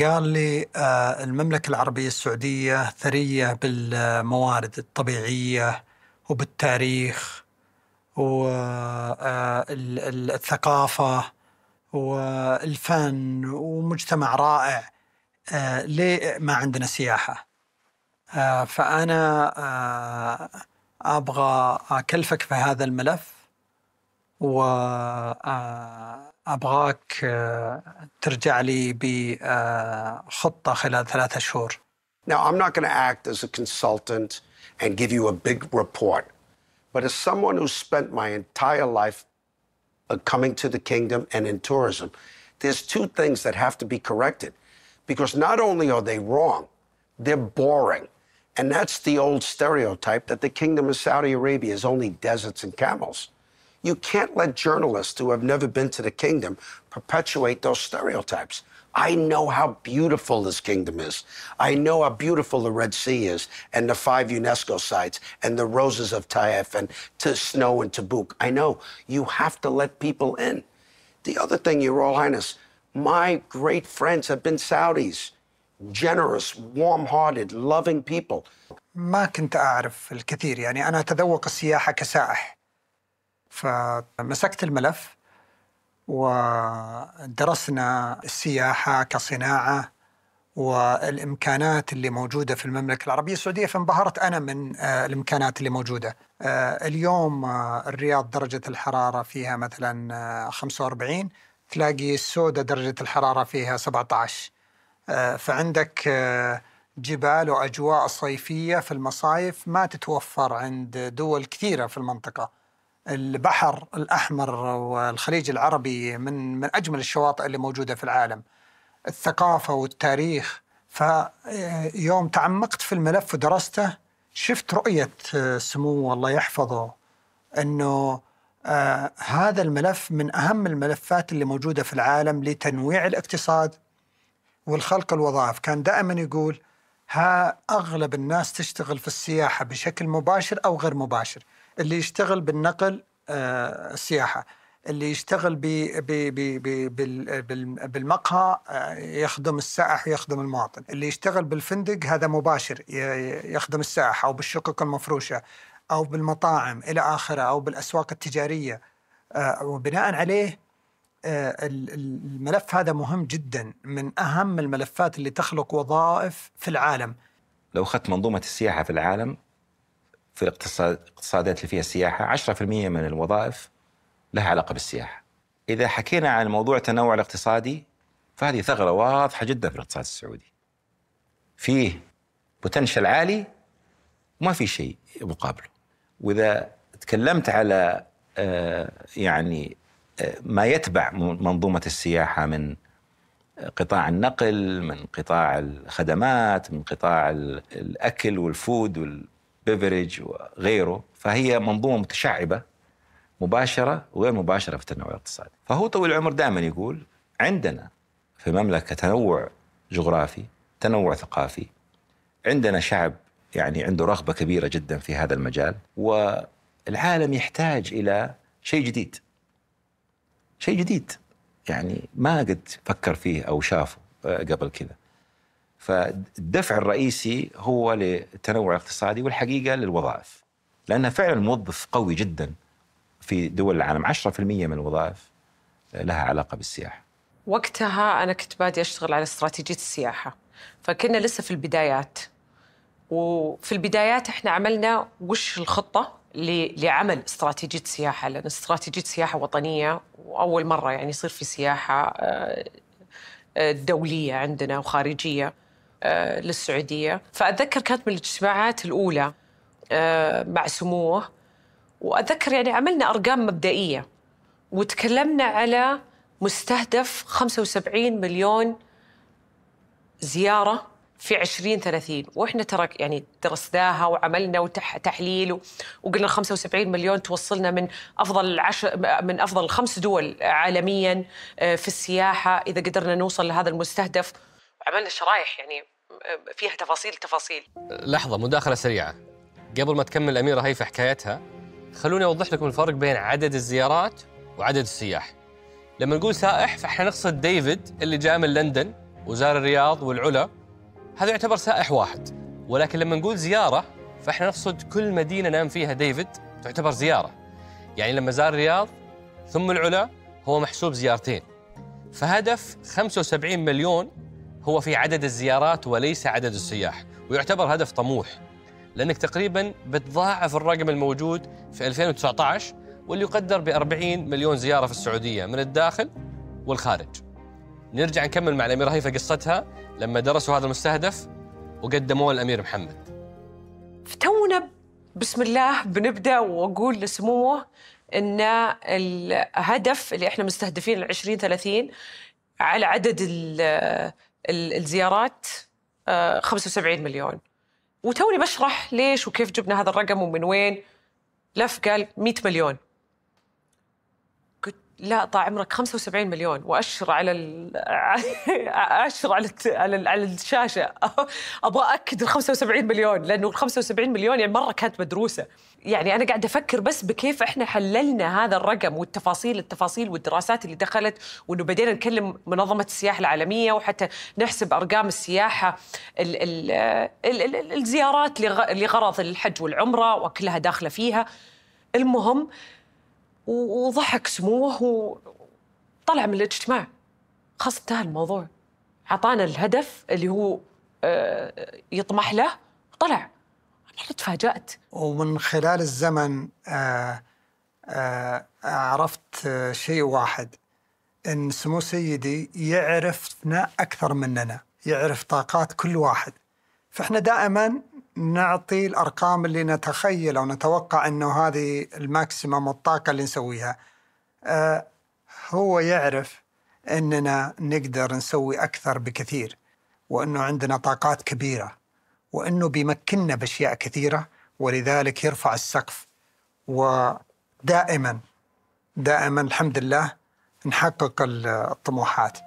قال لي آه، المملكة العربية السعودية ثرية بالموارد الطبيعية وبالتاريخ والثقافة آه، والفن ومجتمع رائع آه، ليه ما عندنا سياحة فأنا أبغى أكلفك في هذا الملف و ابغاك ترجع لي بخطه خلال ثلاثة شهور. Now I'm not going to act as a consultant and give you a big report, but as someone who spent my entire life uh, coming to the kingdom and in tourism, there's two things that have to be corrected because not only are they wrong, they're boring. And that's the old stereotype that the kingdom of Saudi Arabia is only deserts and camels. You can't let journalists who have never been to the kingdom perpetuate those stereotypes. I know how beautiful this kingdom is. I know how beautiful the Red Sea is and the five UNESCO sites and the roses of Taif and to snow and Tabuk. I know you have to let people in. The other thing, Your Royal Highness, my great friends have been Saudis. generous, warm-hearted, loving people. ما كنت أعرف الكثير يعني أنا أتذوق السياحة كسائح فمسكت الملف ودرسنا السياحة كصناعة والإمكانات اللي موجودة في المملكة العربية السعودية فانبهرت أنا من آه، الإمكانات اللي موجودة آه، اليوم آه، الرياض درجة الحرارة فيها مثلا 45 تلاقي السودة درجة الحرارة فيها 17 فعندك جبال وأجواء صيفية في المصايف ما تتوفر عند دول كثيرة في المنطقة البحر الأحمر والخليج العربي من من أجمل الشواطئ اللي موجودة في العالم الثقافة والتاريخ فيوم تعمقت في الملف ودرسته شفت رؤية سمو الله يحفظه أنه آه، هذا الملف من أهم الملفات اللي موجودة في العالم لتنويع الاقتصاد والخلق الوظائف كان دائما يقول ها أغلب الناس تشتغل في السياحة بشكل مباشر أو غير مباشر اللي يشتغل بالنقل آه السياحة اللي يشتغل بي بي بي بي بالمقهى آه، يخدم السائح ويخدم المواطن اللي يشتغل بالفندق هذا مباشر يخدم السائح أو بالشقق المفروشة أو بالمطاعم إلى آخره أو بالأسواق التجارية آه، وبناء عليه آه، الملف هذا مهم جدا من أهم الملفات اللي تخلق وظائف في العالم لو أخذت منظومة السياحة في العالم في الاقتصادات اللي فيها السياحة 10% من الوظائف لها علاقة بالسياحة إذا حكينا عن موضوع التنوع الاقتصادي فهذه ثغرة واضحة جدا في الاقتصاد السعودي فيه بوتنشل عالي وما في شيء مقابله وإذا تكلمت على آه، يعني ما يتبع منظومة السياحة من قطاع النقل من قطاع الخدمات من قطاع الأكل والفود والبيفرج وغيره فهي منظومة متشعبة مباشرة وغير مباشرة في التنوع الاقتصادي فهو طويل العمر دائما يقول عندنا في المملكة تنوع جغرافي تنوع ثقافي عندنا شعب يعني عنده رغبة كبيرة جدا في هذا المجال والعالم يحتاج إلى شيء جديد شيء جديد يعني ما قد فكر فيه او شافه آه، قبل كذا فالدفع الرئيسي هو للتنوع الاقتصادي والحقيقه للوظائف لان فعلا الموظف قوي جدا في دول العالم 10% من الوظائف آه، لها علاقه بالسياحه وقتها انا كنت بادي اشتغل على استراتيجيه السياحه فكنا لسه في البدايات وفي البدايات احنا عملنا وش الخطه لعمل استراتيجيه سياحه لان استراتيجيه سياحه وطنيه واول مره يعني يصير في سياحه آه، آه، دوليه عندنا وخارجيه آه، للسعوديه فاتذكر كانت من الاجتماعات الاولى مع سموه واتذكر يعني عملنا ارقام مبدئيه وتكلمنا على مستهدف 75 مليون زياره في 20 30 واحنا ترى يعني درسناها وعملنا وتحليل وقلنا 75 مليون توصلنا من افضل عش... من افضل خمس دول عالميا آه، في السياحه اذا قدرنا نوصل لهذا المستهدف عملنا شرايح يعني آه، فيها تفاصيل تفاصيل لحظه مداخله سريعه قبل ما تكمل الاميره هيفا حكايتها خلوني اوضح لكم الفرق بين عدد الزيارات وعدد السياح لما نقول سائح فاحنا نقصد ديفيد اللي جاء من لندن وزار الرياض والعلا هذا يعتبر سائح واحد ولكن لما نقول زيارة فإحنا نقصد كل مدينة نام فيها ديفيد تعتبر زيارة يعني لما زار الرياض ثم العلا هو محسوب زيارتين فهدف 75 مليون هو في عدد الزيارات وليس عدد السياح ويعتبر هدف طموح لأنك تقريبا بتضاعف الرقم الموجود في 2019 واللي يقدر ب 40 مليون زيارة في السعودية من الداخل والخارج نرجع نكمل مع الأميرة هيفا قصتها لما درسوا هذا المستهدف وقدموه للأمير محمد فتونا بسم الله بنبدأ وأقول لسموه أن الهدف اللي إحنا مستهدفين العشرين 2030 على عدد الـ الـ الزيارات 75 آه، مليون وتوني بشرح ليش وكيف جبنا هذا الرقم ومن وين لف قال 100 مليون لا طال عمرك 75 مليون واشر على ال... اشر على على على الشاشه ابغى اكد ال 75 مليون لانه ال 75 مليون يعني مره كانت مدروسه يعني انا قاعده افكر بس بكيف احنا حللنا هذا الرقم والتفاصيل التفاصيل والدراسات اللي دخلت وانه بدينا نكلم منظمه السياحه العالميه وحتى نحسب ارقام السياحه ال ال ال ال ال الزيارات لغرض الحج والعمره وكلها داخله فيها المهم وضحك سموه وطلع من الاجتماع خلاص انتهى الموضوع عطانا الهدف اللي هو آه، يطمح له طلع انا تفاجات ومن خلال الزمن آه، آه، عرفت شيء واحد ان سمو سيدي يعرفنا اكثر مننا يعرف طاقات كل واحد فاحنا دائما نعطي الارقام اللي نتخيل او نتوقع انه هذه الماكسيمم الطاقه اللي نسويها آه هو يعرف اننا نقدر نسوي اكثر بكثير وانه عندنا طاقات كبيره وانه بيمكننا باشياء كثيره ولذلك يرفع السقف ودائما دائما الحمد لله نحقق الطموحات